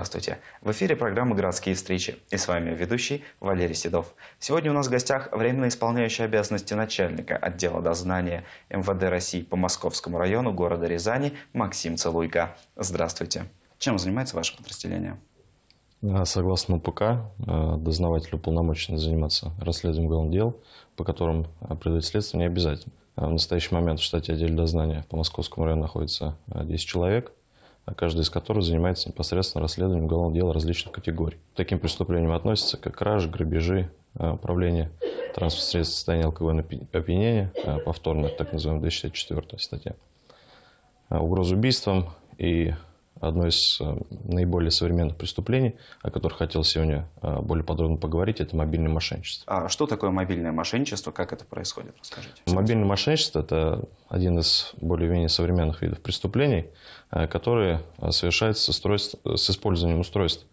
Здравствуйте! В эфире программа «Городские встречи» и с вами ведущий Валерий Седов. Сегодня у нас в гостях временно исполняющий обязанности начальника отдела дознания МВД России по Московскому району города Рязани Максим Целуйко. Здравствуйте! Чем занимается ваше подразделение? А, согласно УПК, э, дознаватель полномочен заниматься расследованием уголовных дел, по которым предать следствие не обязательно. А в настоящий момент в штате отдела дознания по Московскому району находится 10 э, человек – каждый из которых занимается непосредственно расследованием уголовного дела различных категорий. К таким преступлениям относятся как кражи, грабежи, э, управление транспортных средств в состоянии алкогольного опьянения, э, повторно так называемая 264 статья, э, угроза убийством и одно из э, наиболее современных преступлений, о которых хотел сегодня э, более подробно поговорить, это мобильное мошенничество. А что такое мобильное мошенничество? Как это происходит? Расскажите. Мобильное мошенничество – это один из более-менее современных видов преступлений, э, которые совершаются с, устройств с использованием устройств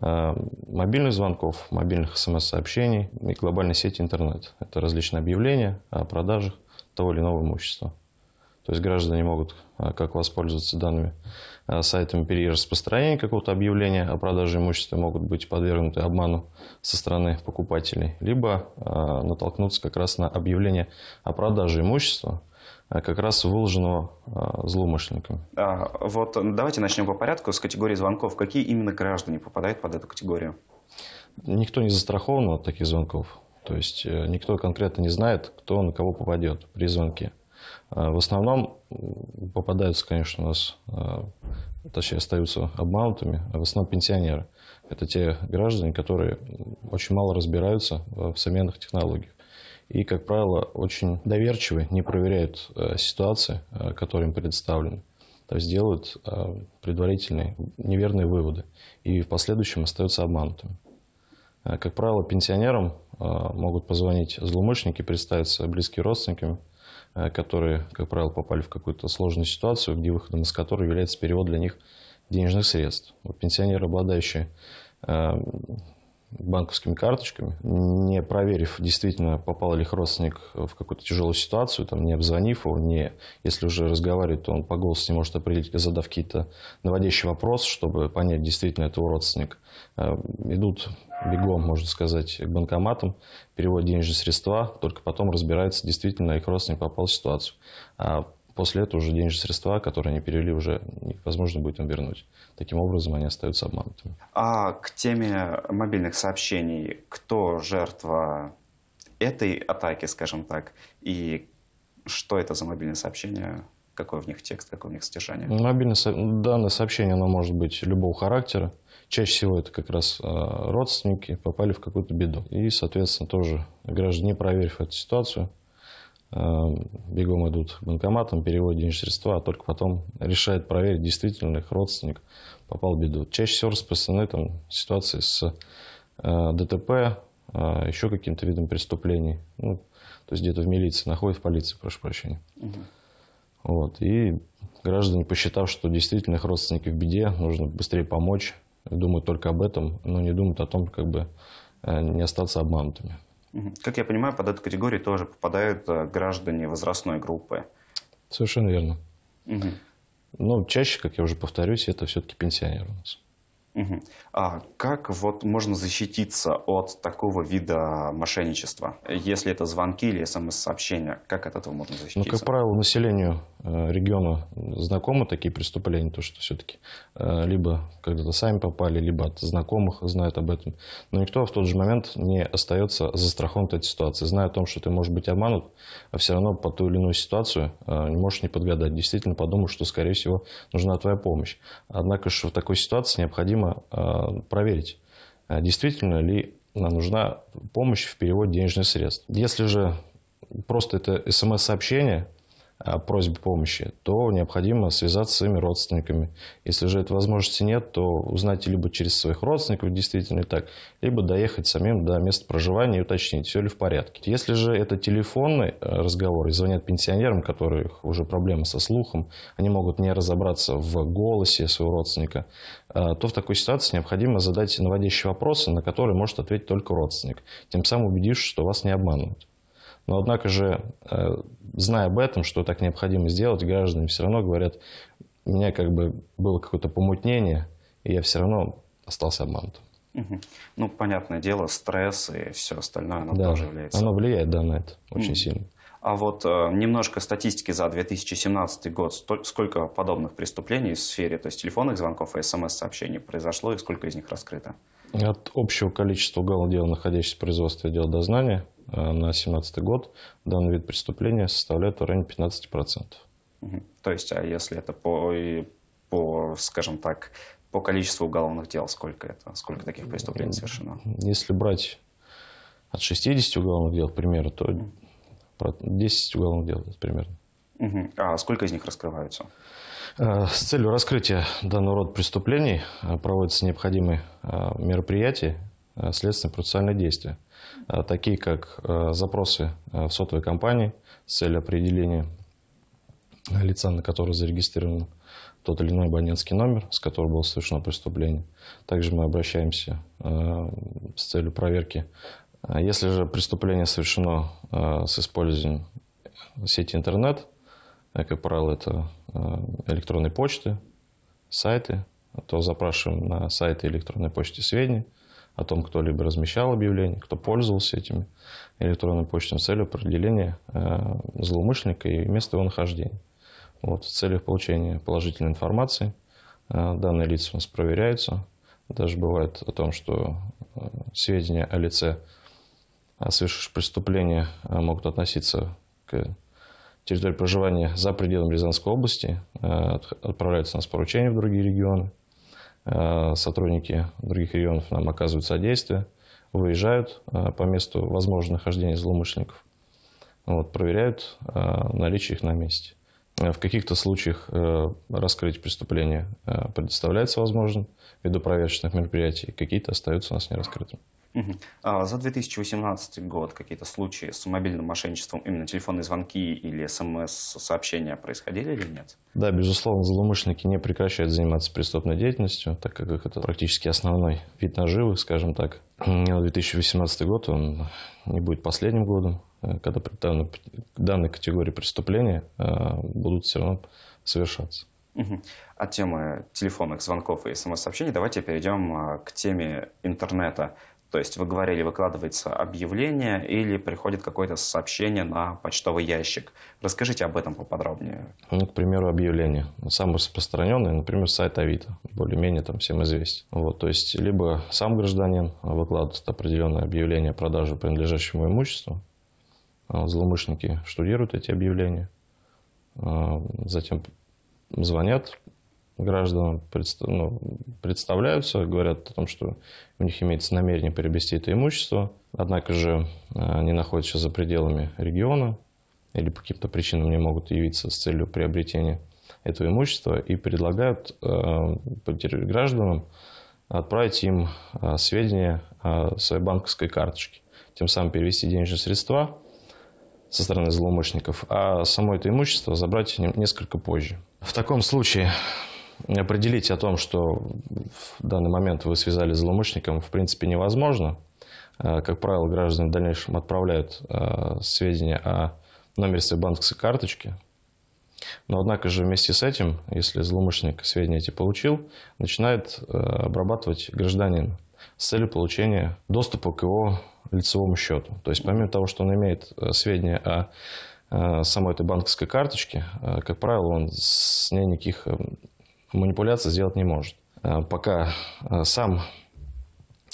мобильных звонков, мобильных смс-сообщений и глобальной сети интернет. Это различные объявления о продажах того или иного имущества. То есть граждане могут а, как воспользоваться данными а, сайтами перераспространения какого-то объявления о продаже имущества, могут быть подвергнуты обману со стороны покупателей, либо а, натолкнуться как раз на объявление о продаже имущества, как раз выложенного злоумышленниками. А, вот давайте начнем по порядку с категории звонков. Какие именно граждане попадают под эту категорию? Никто не застрахован от таких звонков. То есть э, никто конкретно не знает, кто на кого попадет при звонке. А, в основном попадаются, конечно, у нас, а, точнее, остаются обманутыми, а в основном пенсионеры. Это те граждане, которые очень мало разбираются в современных технологиях. И, как правило, очень доверчивы, не проверяют ситуации, которые им предоставлены. То есть делают предварительные неверные выводы и в последующем остаются обманутыми. Как правило, пенсионерам могут позвонить злоумышленники, представиться близкими родственниками, Э, которые, как правило, попали в какую-то сложную ситуацию, где выходом из которой является перевод для них денежных средств. Вот пенсионеры, обладающие э, банковскими карточками, не проверив, действительно попал ли их родственник в какую-то тяжелую ситуацию, там, не обзвонив его, не, если уже разговаривает, то он по голосу не может определить, задав какие-то наводящие вопросы, чтобы понять, действительно это его родственник. Э, идут бегом, можно сказать, к банкоматам, переводят денежные средства, только потом разбирается, действительно их родственник попал в ситуацию. А После этого уже денежные средства, которые они перевели, уже невозможно будет им вернуть. Таким образом, они остаются обманутыми. А к теме мобильных сообщений. Кто жертва этой атаки, скажем так, и что это за мобильные сообщения? Какой в них текст, какое в них содержание? Мобильное данное сообщение, оно может быть любого характера. Чаще всего это как раз а, родственники попали в какую-то беду. И, соответственно, тоже граждане, проверив эту ситуацию, Э, бегом идут к банкоматам, переводят денежные средства, а только потом решают проверить, действительно их родственник попал в беду. Чаще всего распространены там ситуации с э, ДТП, э, еще каким-то видом преступлений. Ну, то есть где-то в милиции находят, в полиции, прошу прощения. Угу. Вот. И граждане, посчитав, что действительно их родственники в беде, нужно быстрее помочь, думают только об этом, но не думают о том, как бы не остаться обманутыми. Как я понимаю, под эту категорию тоже попадают э, граждане возрастной группы. Совершенно верно. Угу. Ну, Но чаще, как я уже повторюсь, это все-таки пенсионеры у нас. Угу. А как вот можно защититься от такого вида мошенничества, если это звонки или СМС-сообщения? Как от этого можно ну, защититься? Ну, как правило, населению э, региона знакомы такие преступления, то что все-таки э, либо когда-то сами попали, либо от знакомых знают об этом. Но никто в тот же момент не остается застрахован от этой ситуации. Зная о том, что ты можешь быть обманут, а все равно по ту или иную ситуацию э, не можешь не подгадать. Действительно подумал, что, скорее всего, нужна твоя помощь. Однако же в такой ситуации необходимо необходимо э, проверить, э, действительно ли нам нужна помощь в переводе денежных средств. Если же просто это смс-сообщение – а, просьбе помощи, то необходимо связаться с своими родственниками. Если же этой возможности нет, то узнайте либо через своих родственников, действительно так, либо доехать самим до места проживания и уточнить, все ли в порядке. Если же это телефонный э, разговор и звонят пенсионерам, у которых уже проблемы со слухом, они могут не разобраться в голосе своего родственника, а, то в такой ситуации необходимо задать наводящие вопросы, на которые может ответить только родственник, тем самым убедившись, что вас не обманывают. Но однако же, э, зная об этом, что так необходимо сделать, граждане все равно говорят, у меня как бы было какое-то помутнение, и я все равно остался обманут. Ну, понятное дело, стресс и все остальное, оно да, тоже влияет. Оно влияет, да, на это очень mm. сильно. А вот э, немножко статистики за 2017 год. Сто, сколько подобных преступлений в сфере то есть телефонных звонков и смс-сообщений произошло и сколько из них раскрыто? От общего количества уголовных дел, находящихся в производстве дел дознания, Э, на 2017 год данный вид преступления составляет в районе 15%. Угу. То есть, а если это по, по, скажем так, по количеству уголовных дел, сколько это, сколько таких преступлений совершено? Если брать от 60 уголовных дел, к примеру, то 10 уголовных дел примерно. Угу. А сколько из них раскрываются? Э, с целью раскрытия данного рода преступлений э, проводятся необходимые мероприятия, следственные процессуальные действия. Э, такие как э, запросы э, в сотовой компании с целью определения лица, на которое зарегистрирован тот или иной абонентский номер, с которого было совершено преступление. Также мы обращаемся с целью проверки. Если же преступление совершено с использованием сети интернет, как правило, это электронной почты, сайты, то запрашиваем на сайты электронной почты сведения – о том, кто либо размещал объявление, кто пользовался этими электронной почтой с целью определения э, злоумышленника и места его нахождения. Вот, в целях получения положительной информации э, данные лица у нас проверяются. Даже бывает о том, что э, сведения о лице, совершившем преступление, могут относиться к территории проживания за пределами Рязанской области, отправляются у нас поручения в другие регионы. Э, сотрудники других регионов нам оказывают содействие, выезжают э, по месту возможного нахождения злоумышленников, вот, проверяют э, наличие их на месте. В каких-то случаях э, раскрыть преступление э, предоставляется возможным ввиду проверочных мероприятий, какие-то остаются у нас не раскрытыми. А за 2018 год какие-то случаи с мобильным мошенничеством, именно телефонные звонки или смс-сообщения происходили или нет? Да, безусловно, злоумышленники не прекращают заниматься преступной деятельностью, так как это практически основной вид наживы, скажем так. И 2018 год он не будет последним годом. Э, когда данные, категории преступления э, будут все равно совершаться. Угу. От а темы телефонных звонков и смс-сообщений давайте перейдем э, к теме интернета. То есть вы говорили, выкладывается объявление или приходит какое-то сообщение на почтовый ящик. Расскажите об этом поподробнее. Ну, к примеру, объявление. Самое распространенное, например, сайт Авито. Более-менее там всем известен. Вот, то есть, либо сам гражданин выкладывает определенное объявление о продаже принадлежащему имуществу, а, злоумышленники штудируют эти объявления, а, затем звонят гражданам, ну, представляются, говорят о том, что у них имеется намерение приобрести это имущество, однако же а, они находятся за пределами региона или по каким-то причинам не могут явиться с целью приобретения этого имущества и предлагают гражданам отправить им сведения о своей банковской карточке, тем самым перевести денежные средства – со стороны злоумышленников, а само это имущество забрать несколько позже. В таком случае определить о том, что в данный момент вы связали с злоумышленником, в принципе, невозможно. Э, как правило, граждане в дальнейшем отправляют э, сведения о номере своей банковской карточки. Но, однако же, вместе с этим, если злоумышленник сведения эти получил, начинает э, обрабатывать гражданин с целью получения доступа к его лицевому счету. То есть помимо того, что он имеет э, сведения о э, самой этой банковской карточке, э, как правило, он с ней никаких эм, манипуляций сделать не может. Пока сам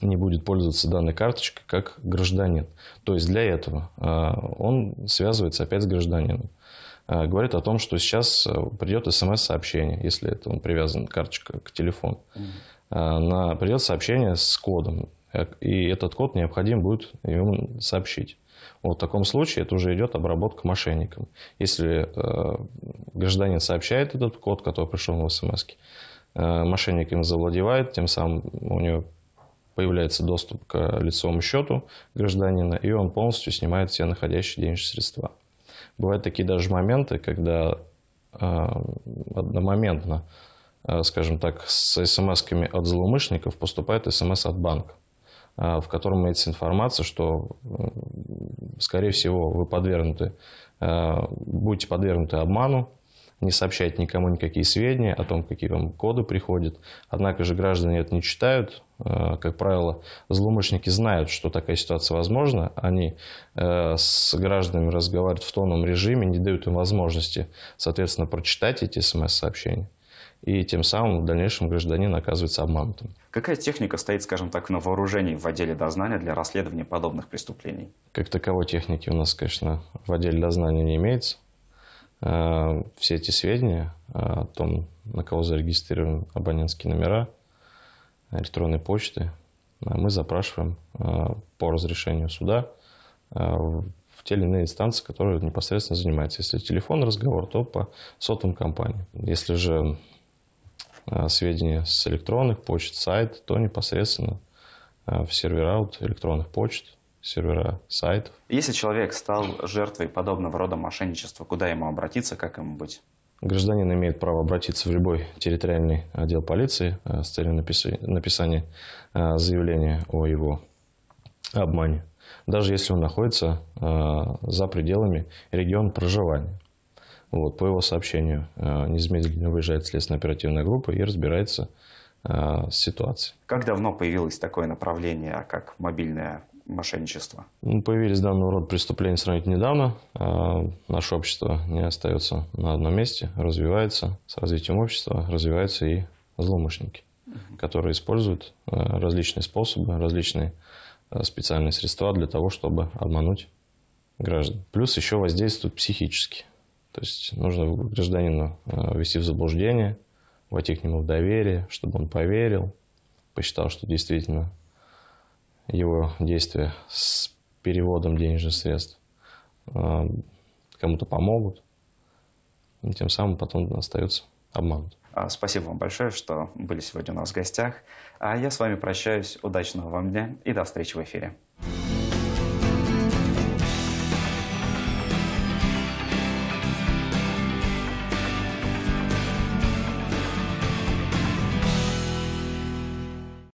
не будет пользоваться данной карточкой как гражданин. То есть для этого он связывается опять с гражданином. Говорит о том, что сейчас придет смс-сообщение, если это он привязан карточка к телефону. Mm-hmm. На, придет сообщение с кодом, Э, и этот код необходим будет ему сообщить. Вот в таком случае это уже идет обработка мошенником. Если э, гражданин сообщает этот код, который пришел ему в смс, э, мошенник им завладевает, тем самым у него появляется доступ к лицевому счету гражданина, и он полностью снимает все находящие денежные средства. Бывают такие даже моменты, когда э, одномоментно, э, скажем так, с смс от злоумышленников поступает смс от банка. А, в котором имеется информация, что, скорее всего, вы подвергнуты, а, будете подвергнуты обману, не сообщать никому никакие сведения о том, какие вам коды приходят. Однако же граждане это не читают. А, как правило, злоумышленники знают, что такая ситуация возможна. Они э, с гражданами разговаривают в тонном режиме, не дают им возможности, соответственно, прочитать эти смс-сообщения и тем самым в дальнейшем гражданин оказывается обманутым. Какая техника стоит, скажем так, на вооружении в отделе дознания для расследования подобных преступлений? Как таковой техники у нас, конечно, в отделе дознания не имеется. Э, все эти сведения о том, на кого зарегистрированы абонентские номера, электронной почты, э, мы запрашиваем э, по разрешению суда в те или иные инстанции, которые непосредственно занимаются. Если телефон разговор, то по сотовым компаниям. Если же Э, сведения с электронных почт, сайт, то непосредственно э, в сервера вот электронных почт, сервера сайтов. Если человек стал жертвой подобного рода мошенничества, куда ему обратиться, как ему быть? Гражданин имеет право обратиться в любой территориальный отдел полиции э, с целью написания заявления о его обмане, даже если он находится за пределами региона проживания. Вот, по его сообщению э, незамедлительно выезжает следственная оперативная группа и разбирается э, с ситуацией. Как давно появилось такое направление, как мобильное мошенничество? Ну, появились данного рода преступления сравнительно недавно. Э, наше общество не остается на одном месте, развивается. С развитием общества развиваются и злоумышленники, которые используют различные способы, различные специальные средства для того, чтобы обмануть граждан. Плюс еще воздействуют психически. То есть нужно гражданину э, ввести в заблуждение, войти к нему в доверие, чтобы он поверил, посчитал, что действительно его действия с переводом денежных средств э, кому-то помогут, и тем самым потом остается обманут. А, спасибо вам большое, что были сегодня у нас в гостях. А я с вами прощаюсь. Удачного вам дня и до встречи в эфире.